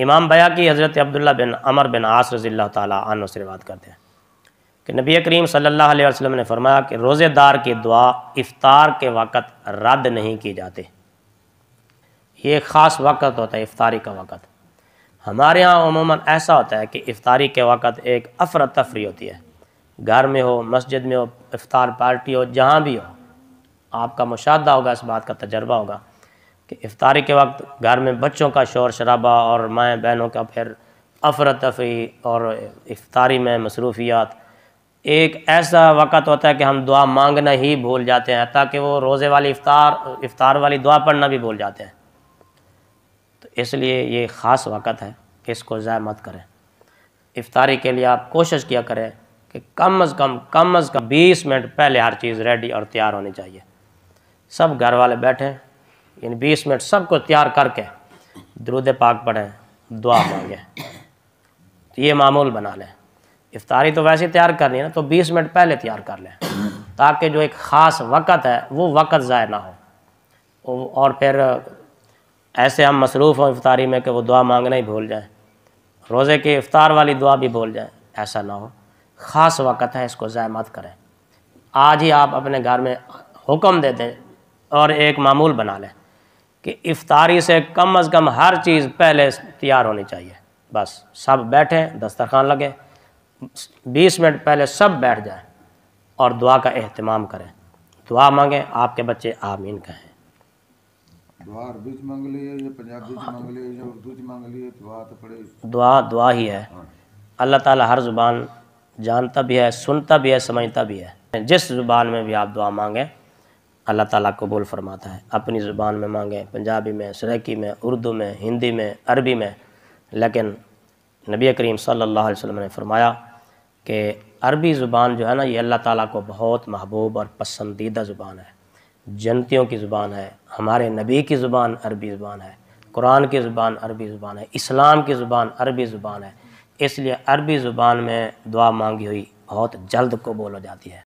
इमाम बया की हज़रत अब्दुल्ला बिन अमर बिन आस रज़ी तन से बात करते हैं कि नबी करीम सल्लल्लाहु अलैहि वसल्लम ने फरमाया कि रोज़ेदार की दुआ इफ़ार के वक़्त रद्द नहीं की जाती ये ख़ास वक़्त होता है इफ़ारी का वक़्त हमारे यहाँ अमूमन ऐसा होता है कि इफ़ारी के वक़्त एक अफरतफरी तफरी होती है घर में हो मस्जिद में हो इफ्तार पार्टी हो जहाँ भी हो आपका मुशाह होगा इस बात का तजर्बा होगा कि इफ्तारी के वक्त घर में बच्चों का शोर शराबा और माएँ बहनों का फिर अफर तफरी और इफ्तारी में मसरूफियात एक ऐसा वक़्त होता है कि हम दुआ मांगना ही भूल जाते हैं ताकि वो रोज़े वाली इफ्तार इफ्तार वाली दुआ पढ़ना भी भूल जाते हैं तो इसलिए ये ख़ास वक़्त है इसको ज़ाय मत करें इफ्तारी के लिए आप कोशिश किया करें कि कम अज़ कम कम अज़ कम बीस मिनट पहले हर चीज़ रेडी और तैयार होनी चाहिए सब घर वाले बैठे इन बीस मिनट सब को तैयार करके द्रुद पाक पढ़ें दुआ मांगें तो ये मामूल बना लें इफ्तारी तो वैसे तैयार करनी है ना तो बीस मिनट पहले तैयार कर लें ताकि जो एक ख़ास वक़्त है वो वक़्त ज़ाय ना हो और फिर ऐसे हम मसरूफ़ हों इफ्तारी में कि वो दुआ मांगना ही भूल जाएं रोज़े के इफ्तार वाली दुआ भी भूल जाएं ऐसा ना हो ख़ास वक़्त है इसको ज़ाय मत करें आज ही आप अपने घर में हुक्म दे दें और एक मामूल बना लें कि इफ्तारी से कम अज़ कम हर चीज़ पहले तैयार होनी चाहिए बस सब बैठें दस्तरखान लगे बीस मिनट पहले सब बैठ जाए और दुआ का अहतमाम करें दुआ मांगें आपके बच्चे आमीन कहें हाँ, तो दुआ दुआ ही है हाँ। अल्लाह ताला हर ज़ुबान जानता भी है सुनता भी है समझता भी है जिस ज़ुबान में भी आप दुआ मांगें अल्लाह ताला कबूल फरमाता है अपनी ज़ुबान में मांगें पंजाबी में सराकी में उर्दू में हिंदी में अरबी में लेकिन नबी करीम सल्लल्लाहु अलैहि वसल्लम ने फरमाया कि अरबी ज़ुबान जो है ना ये अल्लाह ताला को बहुत महबूब और पसंदीदा ज़ुबान है जनतियों की ज़ुबान है हमारे नबी की ज़ुबान अरबी ज़ुबान है कुरान की ज़ुबान अरबी ज़ुबान है इस्लाम की ज़ुबान अरबी ज़ुबान है इसलिए अरबी ज़ुबान में दुआ मांगी हुई बहुत जल्द को हो जाती है